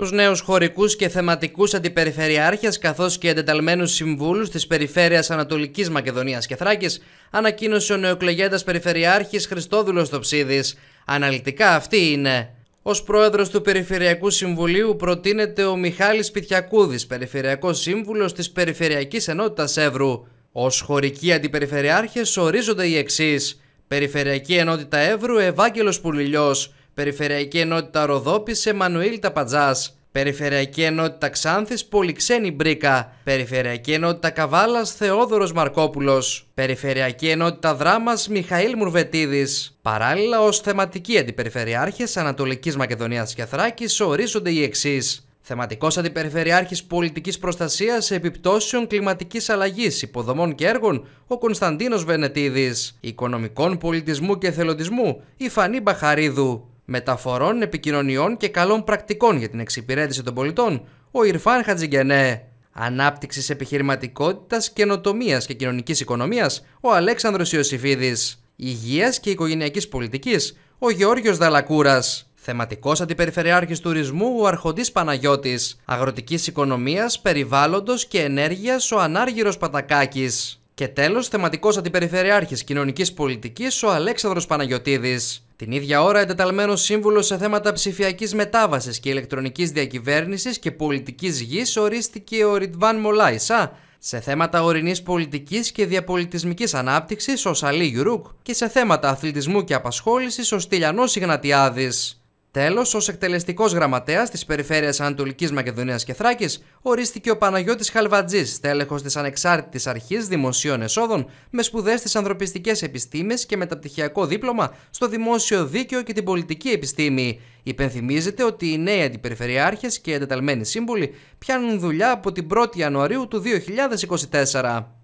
τους νέους χωρικούς και θεματικούς αντιπεριφερειάρχες καθώς και εντεταλμένους συμβούλους της Περιφέρειας Ανατολικής Μακεδονίας και Θράκης, ανακοίνωσε ο νεοκλεγέντα Περιφερειάρχης Χριστόδουλος Τοψίδης. Αναλυτικά αυτή είναι. Ως πρόεδρος του Περιφερειακού Συμβουλίου προτείνεται ο Μιχάλης Πιτιακούδης, Περιφερειακός Σύμβουλος της Περιφερειακής Ενότητας Εύρου. Ως χωρικοί αντιπεριφερειάρχες ορίζονται οι εξής. Περιφερειακή Ενότητα Εύρου Ευάγγελος Πουλιλιός. Περιφερειακή Ενότητα Ροδόπης Εμμανουήλ Ταπατζάς. Περιφερειακή Ενότητα Ξάνθης Πολυξένη Μπρίκα. Περιφερειακή Ενότητα καβάλας Θεόδωρος Μαρκόπουλος. Περιφερειακή Ενότητα δράμας Μιχαήλ Μουρβετίδης. Παράλληλα, ως θεματικοί αντιπεριφερειάρχες Ανατολικής Μακεδονίας και Θράκης ορίζονται οι εξής. Θεματικός Αντιπεριφερειάρχης Πολιτικής Προστασίας Επιπτώσεων Κλιματικής Αλλαγής Υποδομών και Έργων, ο Κωνσταντίνος Βενετίδης. Οικονομικών Πολιτισμού και Θελοντισμού, η Φανή Μπαχαρίδου μεταφορών, επικοινωνιών και καλών πρακτικών για την εξυπηρέτηση των πολιτών, ο Ιρφάν Χατζηγενέ. Ανάπτυξης επιχειρηματικότητας, καινοτομίας και κοινωνικής οικονομίας, ο Αλέξανδρος Ιωσήφιδη. Υγείας και οικογενειακής πολιτικής, ο Γεώργιος Δαλακούρας. Θεματικός Αντιπεριφερειάρχης Τουρισμού, ο Αρχοντής Παναγιώτης. Αγροτικής Οικονομίας, Περιβάλλοντος και Ενέργειας, ο Ανάργυρος Πατακάκης. Και τέλος, θεματικός αντιπεριφερειάρχης κοινωνικής πολιτικής ο Αλέξανδρος Παναγιωτήδης. Την ίδια ώρα, εντεταλμένος σύμβουλος σε θέματα ψηφιακής μετάβασης και ηλεκτρονικής διακυβέρνησης και πολιτικής γης ορίστηκε ο Ριτβάν Μολάισα, σε θέματα ορεινής πολιτικής και διαπολιτισμικής ανάπτυξης ο Σαλί Γιουρούκ και σε θέματα αθλητισμού και απασχόλησης ο Στυλιανός Ιγνατιάδης. Τέλος, ως εκτελεστικός γραμματέας της Περιφέρειας Ανατολικής Μακεδονίας και Θράκης, ορίστηκε ο Παναγιώτης Χαλβατζής, τέλεχος της Ανεξάρτητης Αρχής Δημοσίων Εσόδων, με σπουδές στις ανθρωπιστικές επιστήμες και μεταπτυχιακό δίπλωμα στο Δημόσιο Δίκαιο και την Πολιτική Επιστήμη. Υπενθυμίζεται ότι οι νέοι αντιπεριφερειάρχες και εντεταλμένοι σύμβουλοι πιάνουν δουλειά από την 1η Ιανουαρίου του 2024.